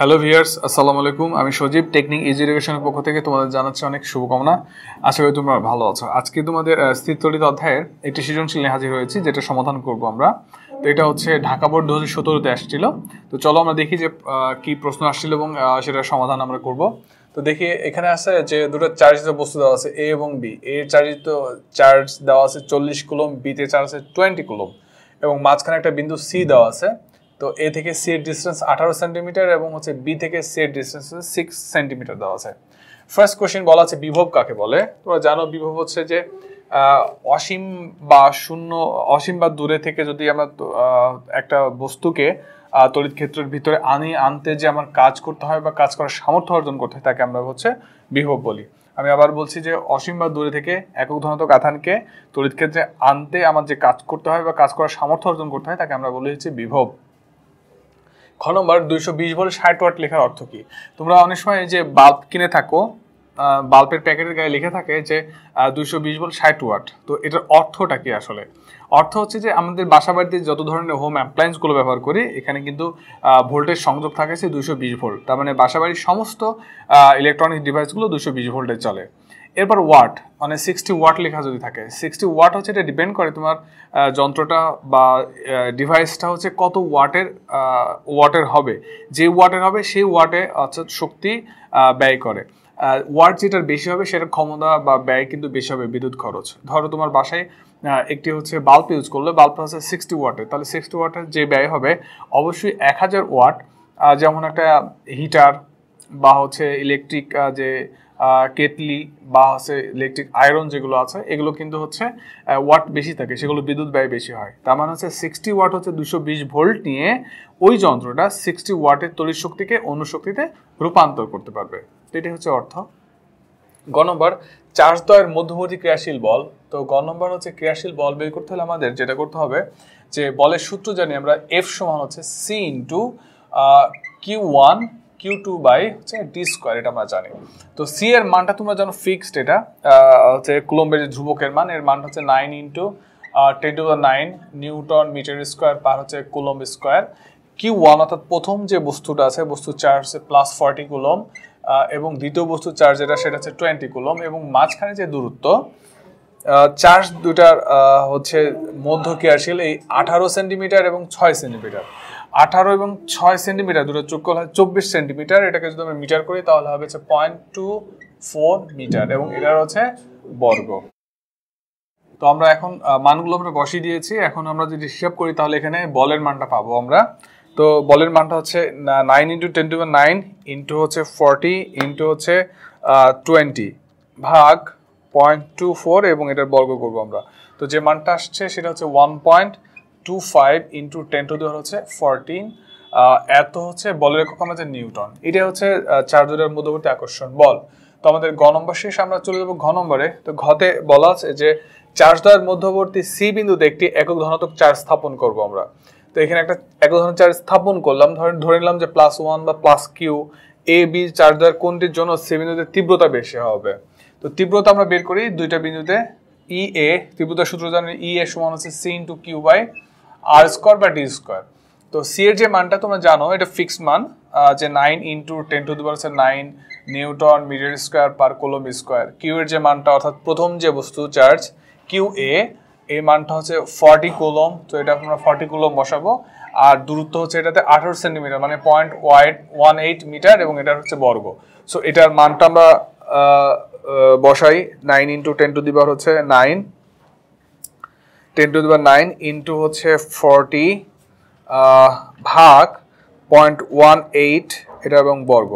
hello viewers আসসালামু আলাইকুম আমি সজীব টেকনিক ইজ এডুকেশনের পক্ষ থেকে তোমাদের জানাচ্ছি অনেক শুভকামনা আশা করি তোমরা ভালো আছো আজকে তোমাদের স্থিরতলিত অধ্যায়ের একটি সৃজনশীল নিয়ে হাজির হয়েছি যেটা সমাধান করব আমরা তো এটা হচ্ছে ঢাকা বোর্ড দু হাজার সতেরোতে আসছিল তো চলো আমরা দেখি যে কি প্রশ্ন আসছিল এবং সেটার সমাধান আমরা করব তো দেখি এখানে আছে যে দুটো চার্জিত বস্তু দেওয়া আছে এ এবং বি এ চার্জিত চার্জ দেওয়া আছে চল্লিশ কুলম বিতে চার্জ আছে টোয়েন্টি কুলম এবং মাঝখানে একটা বিন্দু সি দেওয়া আছে তো এ থেকে সি এর ডিস্টেন্স আঠারো সেন্টিমিটার এবং হচ্ছে বি থেকে সি এর ডিস্টেন্স সিক্স সেন্টিমিটার দেওয়া আছে ফার্স্ট কোশ্চেন বলা আছে বিভব কাকে বলে তোমরা জানো বিভব হচ্ছে যে অসীম বা শূন্য অসীম বা দূরে থেকে যদি আমরা একটা বস্তুকে তড়িৎ ক্ষেত্রের ভিতরে আনি আনতে যে আমার কাজ করতে হয় বা কাজ করার সামর্থ্য অর্জন করতে হয় তাকে আমরা হচ্ছে বিভব বলি আমি আবার বলছি যে অসীম বা দূরে থেকে একক ধনাত্মক আধানকে তড়িৎ ক্ষেত্রে আনতে আমার যে কাজ করতে হয় বা কাজ করার সামর্থ্য অর্জন করতে হয় তাকে আমরা বলি হচ্ছে বিভব ঘ নম্বর দুইশো বিশ ভোল্ট ষাট ওয়াট লেখার অর্থ কি তোমরা অনেক সময় যে বাল্ব কিনে থাকো বাল্বের প্যাকেটের গায়ে লেখা থাকে যে দুইশো বিশ ভোল্ট ষাট ওয়াট তো এটার অর্থটা কি আসলে অর্থ হচ্ছে যে আমাদের বাসা বাড়িতে যত ধরনের হোম অ্যাপ্লায়েন্সগুলো ব্যবহার করি এখানে কিন্তু ভোল্টেজ সংযোগ থাকে সে দুইশো বিশ ভোল্ট তার মানে বাসা বাড়ির সমস্ত ইলেকট্রনিক ডিভাইসগুলো দুশো বিশ ভোল্টে চলে এরপর ওয়াট মানে সিক্সটি ওয়াট লেখা যদি থাকে সিক্সটি ওয়াট হচ্ছে এটা ডিপেন্ড করে তোমার যন্ত্রটা বা ডিভাইসটা হচ্ছে কত ওয়াটের ওয়াটের হবে যে ওয়াটের হবে সেই ওয়াটে অর্থাৎ আচ্ছা, শক্তি ব্যয় করে ওয়াট যেটার বেশি হবে সেটার ক্ষমতা বা ব্যয় কিন্তু বেশি হবে বিদ্যুৎ খরচ ধরো তোমার বাসায় একটি হচ্ছে বাল্ব ইউজ করলে বাল্ব হচ্ছে সিক্সটি ওয়াটের তাহলে সিক্সটি ওয়াটের যে ব্যয় হবে অবশ্যই এক হাজার ওয়াট যেমন একটা হিটার বা হচ্ছে ইলেকট্রিক যে কেটলি বা হচ্ছে ইলেকট্রিক আয়রন যেগুলো আছে এগুলো কিন্তু হচ্ছে ওয়াট বেশি থাকে সেগুলো বিদ্যুৎ ব্যয় বেশি হয় তার মানে হচ্ছে সিক্সটি ওয়াট হচ্ছে দুশো বিশ ভোল্ট নিয়ে ওই যন্ত্রটা সিক্সটি ওয়াটের তড়িৎ শক্তিকে অন্য শক্তিতে রূপান্তর করতে পারবে এটি এটাই হচ্ছে অর্থ গ নম্বর চার্জ দয়ের মধ্যবর্তী ক্রিয়াশীল বল তো গ নম্বর হচ্ছে ক্রিয়াশীল বল বের করতে হলে আমাদের যেটা করতে হবে যে বলের সূত্র জানি আমরা এফ সমান হচ্ছে C into Q one Q two by হচ্ছে ডি স্কোয়ার এটা আমরা জানি তো সি এর মানটা তোমরা জানো ফিক্সড এটা হচ্ছে কুলম্বের যে ধ্রুবকের মান এর মান হচ্ছে nine into ten to nine newton metre square per হচ্ছে কুলম্ব স্কোয়ার কিউ ওয়ান অর্থাৎ প্রথম যে বস্তুটা আছে বস্তু চার্জ হচ্ছে প্লাস ফর্টি কুলম এবং দ্বিতীয় বস্তু চার্জ যেটা সেটা হচ্ছে টোয়েন্টি কুলম এবং মাঝখানে যে দূরত্ব চার্জ দুটার হচ্ছে মধ্য কেয়ারশীল এই আঠারো সেন্টিমিটার এবং ছয় সেন্টিমিটার আঠারো এবং ছয় সেন্টিমিটার দুটো চুক্কল হয় চব্বিশ সেন্টিমিটার এটাকে যদি আমরা মিটার করি তাহলে হবে হচ্ছে পয়েন্ট টু ফোর মিটার এবং এটার হচ্ছে বর্গ তো আমরা এখন মানগুলো আমরা বসিয়ে দিয়েছি এখন আমরা যদি হিসাব করি তাহলে এখানে বলের মানটা পাবো আমরা তো বলের মানটা হচ্ছে nine into ten to nine into হচ্ছে ফর্টি ইন্টু হচ্ছে টোয়েন্টি ভাগ পয়েন্ট টু ফোর এবং এটার বর্গ করবো আমরা তো যে মানটা আসছে সেটা হচ্ছে one point two five into ten to the power হচ্ছে ফরটিন এত হচ্ছে বলের একক আমাদের নিউটন এটা হচ্ছে চার দুটার মধ্যবর্তী আকর্ষণ বল তো আমাদের ঘ নম্বর শেষ আমরা চলে যাবো ঘ নম্বরে তো ঘতে বলা আছে যে চার্জ দেওয়ার মধ্যবর্তী সি বিন্দুতে একটি একক ধনাত্মক চার্জ স্থাপন করব আমরা তো এখানে একটা একক ধরনের চার্জ স্থাপন করলাম ধরেন ধরে নিলাম যে প্লাস ওয়ান বা plus Q A B charge দেওয়ার কোনটির জন্য সি বিন্দুতে তীব্রতা বেশি হবে তো তীব্রতা আমরা বের করি দুইটা বিন্দুতে ই e, এ তীব্রতা সূত্র জানি ই e, এ সমান হচ্ছে C into Q by R square বা ডি স্কোয়ার তো সি এর যে মানটা তোমরা জানো এটা ফিক্সড মান যে nine into ten to the power nine newton metre square per coulomb square Q এর যে মানটা অর্থাৎ প্রথম যে বস্তু চার্জ কিউ এ এই মানটা হচ্ছে ফর্টি কোলম তো এটা আমরা ফর্টি কোলম বসাবো আর দূরত্ব হচ্ছে এটাতে আঠারো সেন্টিমিটার মানে পয়েন্ট ওয়াইড ওয়ান এইট মিটার এবং এটা হচ্ছে বর্গ সো এটার মানটা আমরা বসাই nine into ten to the power হচ্ছে nine ten to the power nine into হচ্ছে ফর্টি ভাগ পয়েন্ট ওয়ান এইট এটা এবং বর্গ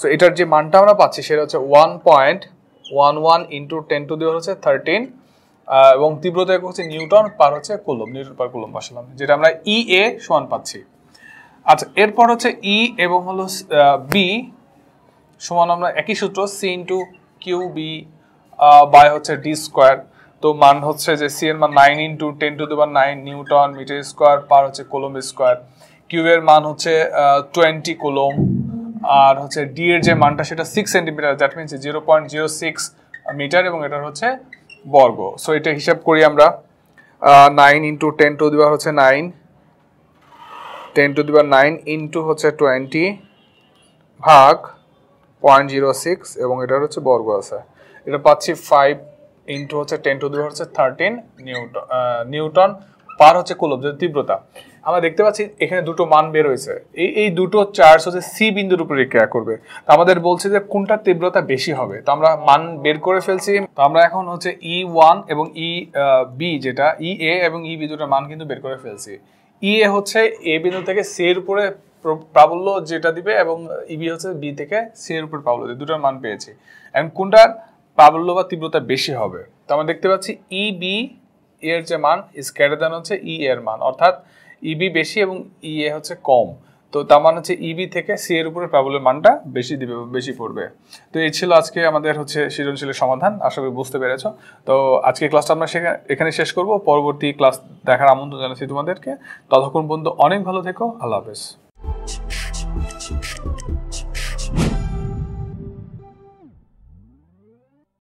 সো এটার যে মানটা আমরা পাচ্ছি সেটা হচ্ছে one point one one into ten to the power হচ্ছে থার্টিন এবং তীব্রতা এক হচ্ছে নিউটন পার হচ্ছে কুলম নিউটন পার কুলম বসালাম যেটা আমরা ই e এ সমান পাচ্ছি আচ্ছা এরপর হচ্ছে ই e এবং হলো বি সমান আমরা একই সূত্র C into Q B by হচ্ছে ডি স্কোয়ার তো মান হচ্ছে যে সি এর মান nine into ten to the power nine newton metre square per হচ্ছে কোলম স্কোয়ার কিউ এর মান হচ্ছে টোয়েন্টি কোলম আর হচ্ছে ডি এর যে মানটা সেটা six centimetre that means zero point zero six metre এবং এটার হচ্ছে বর্গ সো এটা হিসাব করি আমরা nine into ten to the power হচ্ছে nine ten to the power nine into হচ্ছে টোয়েন্টি ভাগ পয়েন্ট জিরো সিক্স এবং এটার হচ্ছে বর্গ আছে এটা পাচ্ছি ফাইভ ইন্টু হচ্ছে টেন টু দি হচ্ছে থার্টিন নিউটন নিউটন পার হচ্ছে কুলব যে তীব্রতা আমরা দেখতে পাচ্ছি এখানে দুটো মান বের হয়েছে এই এই দুটো চার্জ হচ্ছে সি বিন্দুর উপরে ক্রিয়া করবে তো আমাদের বলছে যে কোনটা তীব্রতা বেশি হবে তো আমরা মান বের করে ফেলছি তো আমরা এখন হচ্ছে ই e ওয়ান এবং ই e, বি যেটা ই e এ এবং ই বি দুটো মান কিন্তু বের করে ফেলছি ই এ হচ্ছে এ বিন্দু থেকে সি এর উপরে প্রাবল্য যেটা দিবে এবং ই বি হচ্ছে বি থেকে সি এর উপর প্রাবল্য দিবে দুটোর মান পেয়েছি এখন কোনটার প্রাবল্য বা তীব্রতা বেশি হবে তো আমরা দেখতে পাচ্ছি ই e বি এর যে মান ইজ গ্রেটার দেন হচ্ছে ই e এর মান অর্থাৎ ইবি e বেশি এবং ই এ হচ্ছে কম তো তার মানে হচ্ছে ইবি থেকে সি এর উপরে প্রাবল্যের মানটা বেশি দিবে বেশি পড়বে তো এই ছিল আজকে আমাদের হচ্ছে সৃজনশীলের সমাধান আশা করি বুঝতে পেরেছ তো আজকে ক্লাসটা আমরা সেখানে এখানে শেষ করব পরবর্তী ক্লাস দেখার আমন্ত্রণ জানাচ্ছি তোমাদেরকে ততক্ষণ পর্যন্ত অনেক ভালো থেকো আল্লাহ হাফেজ